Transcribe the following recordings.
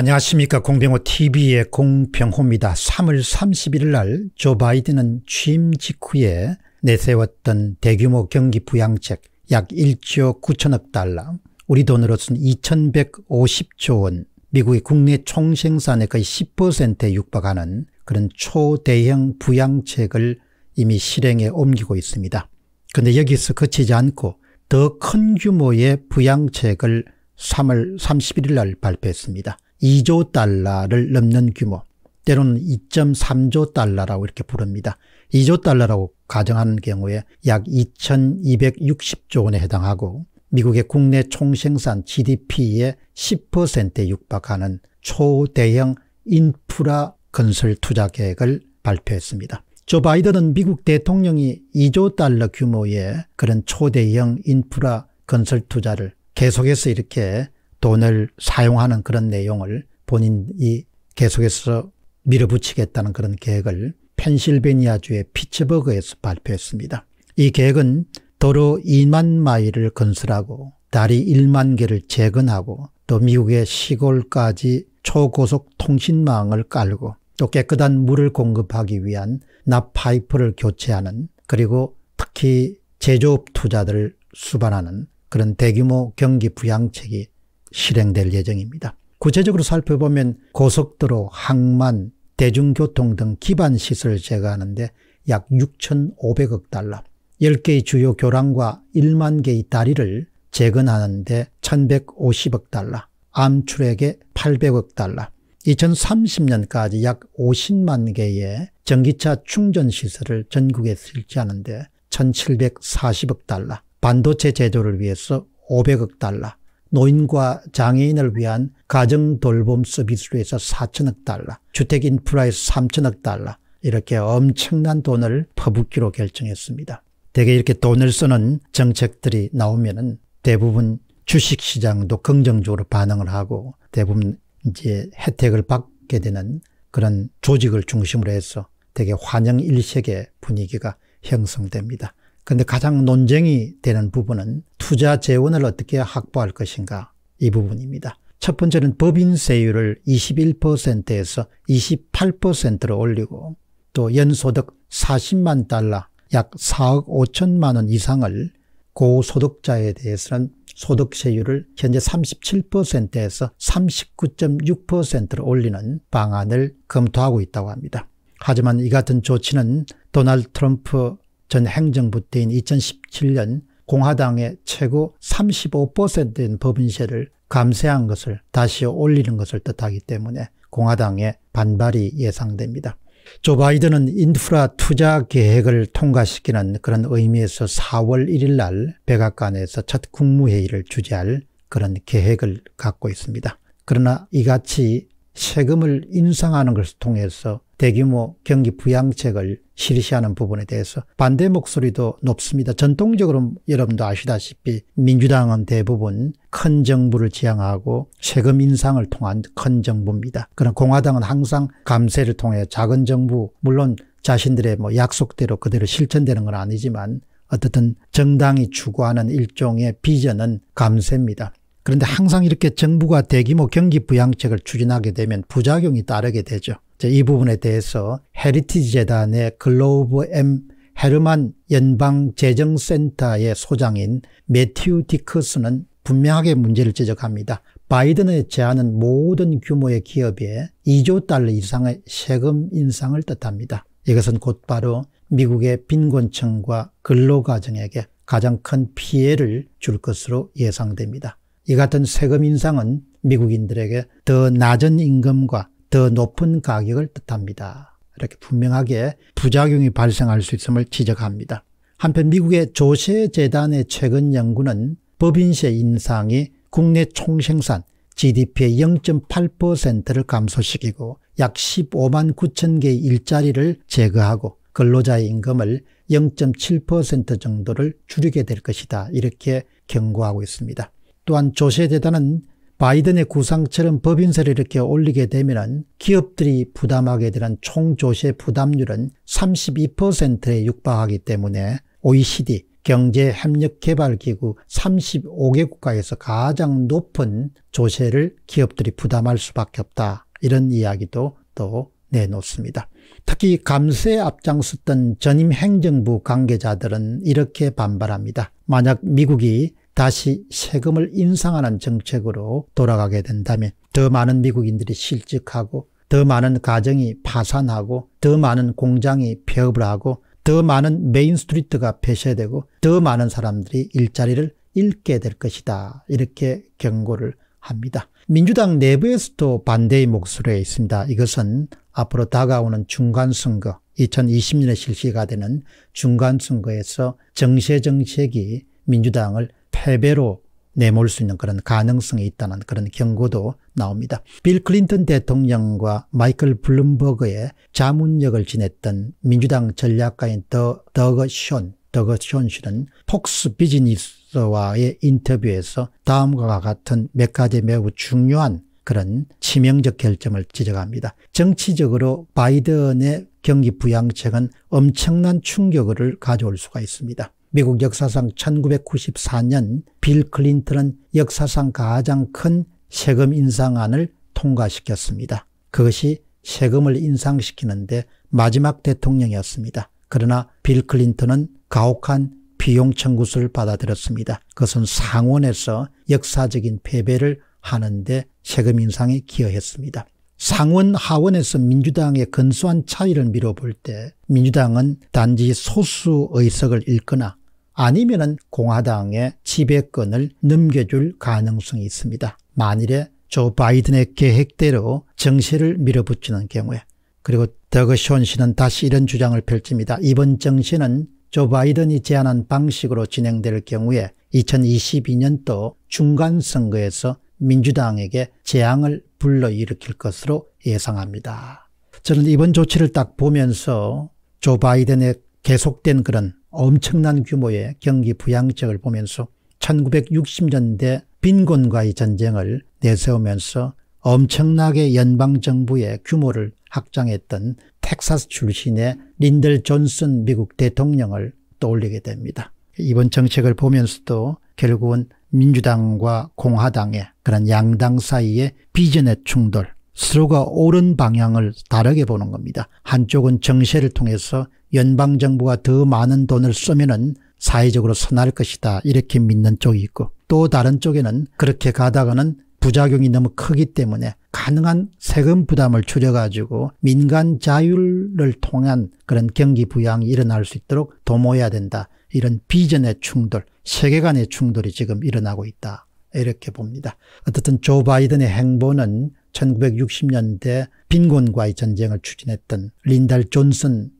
안녕하십니까 공병호 TV의 공병호입니다. 3월 31일 날 조 바이든은 취임 직후에 내세웠던 대규모 경기 부양책 약 1조 9천억 달러 우리 돈으로는 2150조 원 미국의 국내 총생산의 거의 10%에 육박하는 그런 초대형 부양책을 이미 실행에 옮기고 있습니다. 그런데 여기서 그치지 않고 더 큰 규모의 부양책을 3월 31일 날 발표했습니다. 2조 달러를 넘는 규모, 때로는 2.3조 달러라고 이렇게 부릅니다. 2조 달러라고 가정한 경우에 약 2260조 원에 해당하고 미국의 국내 총생산 GDP의 10%에 육박하는 초대형 인프라 건설 투자 계획을 발표했습니다. 조 바이든은 미국 대통령이 2조 달러 규모의 그런 초대형 인프라 건설 투자를 계속해서 이렇게 돈을 사용하는 그런 내용을 본인이 계속해서 밀어붙이겠다는 그런 계획을 펜실베니아주의 피츠버그에서 발표했습니다. 이 계획은 도로 2만 마일을 건설하고 다리 1만 개를 재건하고 또 미국의 시골까지 초고속 통신망을 깔고 또 깨끗한 물을 공급하기 위한 납파이프를 교체하는 그리고 특히 제조업 투자들을 수반하는 그런 대규모 경기 부양책이 실행될 예정입니다. 구체적으로 살펴보면 고속도로, 항만, 대중교통 등 기반 시설 제거하는데 약 6,500억 달러, 10개의 주요 교량과 1만 개의 다리를 재건하는데 1,150억 달러, 암출액에 800억 달러, 2030년까지 약 50만 개의 전기차 충전 시설을 전국에 설치하는데 1,740억 달러, 반도체 제조를 위해서 500억 달러, 노인과 장애인을 위한 가정 돌봄 서비스로 해서 4천억 달러, 주택 인프라에서 3천억 달러 이렇게 엄청난 돈을 퍼붓기로 결정했습니다. 대개 이렇게 돈을 쓰는 정책들이 나오면 은 대부분 주식시장도 긍정적으로 반응을 하고 대부분 이제 혜택을 받게 되는 그런 조직을 중심으로 해서 되게 환영 일색의 분위기가 형성됩니다. 그런데 가장 논쟁이 되는 부분은 투자 재원을 어떻게 확보할 것인가 이 부분입니다. 첫 번째는 법인세율을 21%에서 28%로 올리고 또 연소득 40만 달러 약 4억 5천만 원 이상을 고소득자에 대해서는 소득세율을 현재 37%에서 39.6%로 올리는 방안을 검토하고 있다고 합니다. 하지만 이 같은 조치는 도널드 트럼프 전 행정부 때인 2017년 공화당의 최고 35%인 법인세를 감세한 것을 다시 올리는 것을 뜻하기 때문에 공화당의 반발이 예상됩니다. 조 바이든은 인프라 투자 계획을 통과시키는 그런 의미에서 4월 1일 날 백악관에서 첫 국무회의를 주재할 그런 계획을 갖고 있습니다. 그러나 이같이 세금을 인상하는 것을 통해서 대규모 경기 부양책을 실시하는 부분에 대해서 반대 목소리도 높습니다. 전통적으로 여러분도 아시다시피 민주당은 대부분 큰 정부를 지향하고 세금 인상을 통한 큰 정부입니다. 그러나 공화당은 항상 감세를 통해 작은 정부 물론 자신들의 뭐 약속대로 그대로 실천되는 건 아니지만 어떻든 정당이 추구하는 일종의 비전은 감세입니다. 그런데 항상 이렇게 정부가 대규모 경기 부양책을 추진하게 되면 부작용이 따르게 되죠. 이 부분에 대해서 헤리티지 재단의 글로브 M 헤르만 연방재정센터의 소장인 매튜 디커스는 분명하게 문제를 지적합니다. 바이든의 제안은 모든 규모의 기업에 2조 달러 이상의 세금 인상을 뜻합니다. 이것은 곧바로 미국의 빈곤층과 근로가정에게 가장 큰 피해를 줄 것으로 예상됩니다. 이 같은 세금 인상은 미국인들에게 더 낮은 임금과 더 높은 가격을 뜻합니다. 이렇게 분명하게 부작용이 발생할 수 있음을 지적합니다. 한편 미국의 조세재단의 최근 연구는 법인세 인상이 국내 총생산 GDP의 0.8%를 감소시키고 약 15만 9천 개의 일자리를 제거하고 근로자의 임금을 0.7% 정도를 줄이게 될 것이다 이렇게 경고하고 있습니다. 또한 조세재단은 바이든의 구상처럼 법인세를 이렇게 올리게 되면 기업들이 부담하게 되는 총조세 부담률은 32%에 육박하기 때문에 OECD 경제협력개발기구 35개 국가에서 가장 높은 조세를 기업들이 부담할 수밖에 없다. 이런 이야기도 또 내놓습니다. 특히 감세에 앞장섰던 전임 행정부 관계자들은 이렇게 반발합니다. 만약 미국이 다시 세금을 인상하는 정책으로 돌아가게 된다면 더 많은 미국인들이 실직하고 더 많은 가정이 파산하고 더 많은 공장이 폐업을 하고 더 많은 메인스트리트가 폐쇄되고 더 많은 사람들이 일자리를 잃게 될 것이다. 이렇게 경고를 합니다. 민주당 내부에서도 반대의 목소리가 있습니다. 이것은 앞으로 다가오는 중간선거 2020년에 실시가 되는 중간선거에서 정세정책이 민주당을 패배로 내몰 수 있는 그런 가능성이 있다는 그런 경고도 나옵니다. 빌 클린턴 대통령과 마이클 블룸버그의 자문역을 지냈던 민주당 전략가인 더, 더거 션, 더거 션 씨는 폭스 비즈니스와의 인터뷰에서 다음과 같은 몇 가지 매우 중요한 그런 치명적 결점을 지적합니다. 정치적으로 바이든의 경기 부양책은 엄청난 충격을 가져올 수가 있습니다. 미국 역사상 1994년 빌 클린턴은 역사상 가장 큰 세금 인상안을 통과시켰습니다. 그것이 세금을 인상시키는데 마지막 대통령이었습니다. 그러나 빌 클린턴은 가혹한 비용 청구수를 받아들였습니다. 그것은 상원에서 역사적인 패배를 하는데 세금 인상에 기여했습니다. 상원 하원에서 민주당의 근소한 차이를 미뤄볼 때 민주당은 단지 소수 의석을 잃거나 아니면 은 공화당의 지배권을 넘겨줄 가능성이 있습니다. 만일에 조 바이든의 계획대로 정세를 밀어붙이는 경우에 그리고 더그쇼 씨는 다시 이런 주장을 펼칩니다. 이번 정세는 조 바이든이 제안한 방식으로 진행될 경우에 2022년도 중간선거에서 민주당에게 재앙을 불러일으킬 것으로 예상합니다. 저는 이번 조치를 딱 보면서 조 바이든의 계속된 그런 엄청난 규모의 경기 부양책을 보면서 1960년대 빈곤과의 전쟁을 내세우면서 엄청나게 연방정부의 규모를 확장했던 텍사스 출신의 린들 존슨 미국 대통령을 떠올리게 됩니다. 이번 정책을 보면서도 결국은 민주당과 공화당의 그런 양당 사이의 비전의 충돌 서로가 옳은 방향을 다르게 보는 겁니다. 한쪽은 정세를 통해서 연방정부가 더 많은 돈을 쓰면 은 사회적으로 선할 것이다 이렇게 믿는 쪽이 있고 또 다른 쪽에는 그렇게 가다가는 부작용이 너무 크기 때문에 가능한 세금 부담을 줄여가지고 민간 자율을 통한 그런 경기 부양이 일어날 수 있도록 도모해야 된다. 이런 비전의 충돌, 세계관의 충돌이 지금 일어나고 있다. 이렇게 봅니다. 어쨌든 조 바이든의 행보는 1960년대 빈곤과의 전쟁을 추진했던 린달 존슨을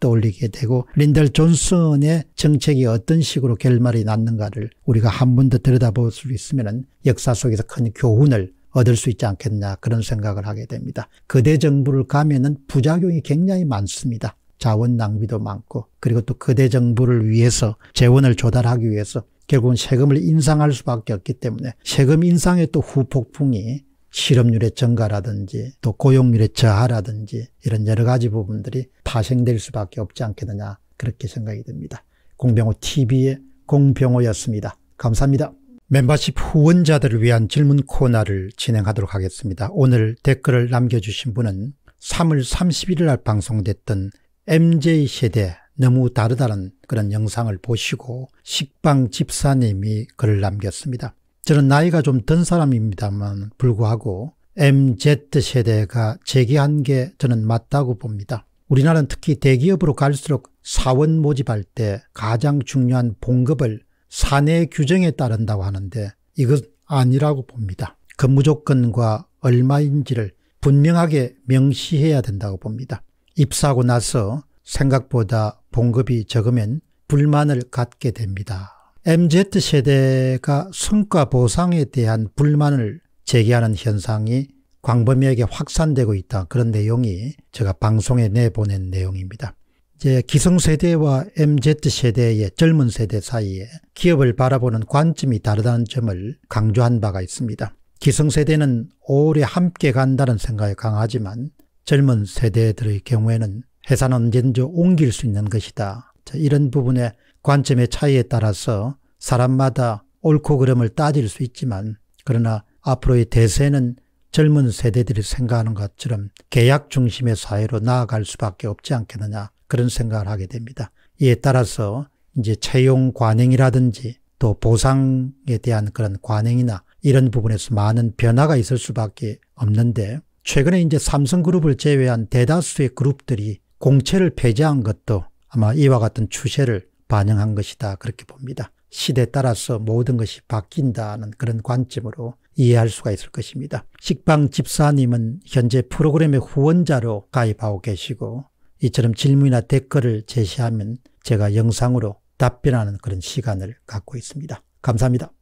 떠올리게 되고 린달 존슨의 정책이 어떤 식으로 결말이 났는가를 우리가 한 번 더 들여다볼 수 있으면 역사 속에서 큰 교훈을 얻을 수 있지 않겠냐 그런 생각을 하게 됩니다. 거대 정부를 가면은 부작용이 굉장히 많습니다. 자원 낭비도 많고 그리고 또 거대 정부를 위해서 재원을 조달하기 위해서 결국은 세금을 인상할 수밖에 없기 때문에 세금 인상의 또 후폭풍이 실업률의 증가라든지 또 고용률의 저하라든지 이런 여러 가지 부분들이 파생될 수밖에 없지 않겠느냐 그렇게 생각이 듭니다. 공병호 TV의 공병호였습니다. 감사합니다. 멤버십 후원자들을 위한 질문 코너를 진행하도록 하겠습니다. 오늘 댓글을 남겨주신 분은 3월 31일 날 방송됐던 MJ세대 너무 다르다는 그런 영상을 보시고 식빵 집사님이 글을 남겼습니다. 저는 나이가 좀 든 사람입니다만 불구하고 MZ세대가 제기한 게 저는 맞다고 봅니다. 우리나라는 특히 대기업으로 갈수록 사원 모집할 때 가장 중요한 봉급을 사내 규정에 따른다고 하는데 이것 아니라고 봅니다. 근무 조건과 얼마인지를 분명하게 명시해야 된다고 봅니다. 입사하고 나서 생각보다 봉급이 적으면 불만을 갖게 됩니다. MZ세대가 성과 보상에 대한 불만을 제기하는 현상이 광범위하게 확산되고 있다. 그런 내용이 제가 방송에 내보낸 내용입니다. 이제 기성세대와 MZ세대의 젊은 세대 사이에 기업을 바라보는 관점이 다르다는 점을 강조한 바가 있습니다. 기성세대는 오래 함께 간다는 생각이 강하지만 젊은 세대들의 경우에는 회사는 언제든지 옮길 수 있는 것이다. 이런 부분에 관점의 차이에 따라서 사람마다 옳고 그름을 따질 수 있지만 그러나 앞으로의 대세는 젊은 세대들이 생각하는 것처럼 계약 중심의 사회로 나아갈 수밖에 없지 않겠느냐 그런 생각을 하게 됩니다. 이에 따라서 이제 채용 관행이라든지 또 보상에 대한 그런 관행이나 이런 부분에서 많은 변화가 있을 수밖에 없는데 최근에 이제 삼성그룹을 제외한 대다수의 그룹들이 공채를 폐지한 것도 아마 이와 같은 추세를 반영한 것이다 그렇게 봅니다. 시대에 따라서 모든 것이 바뀐다는 그런 관점으로 이해할 수가 있을 것입니다. 식빵 집사님은 현재 프로그램의 후원자로 가입하고 계시고 이처럼 질문이나 댓글을 제시하면 제가 영상으로 답변하는 그런 시간을 갖고 있습니다. 감사합니다.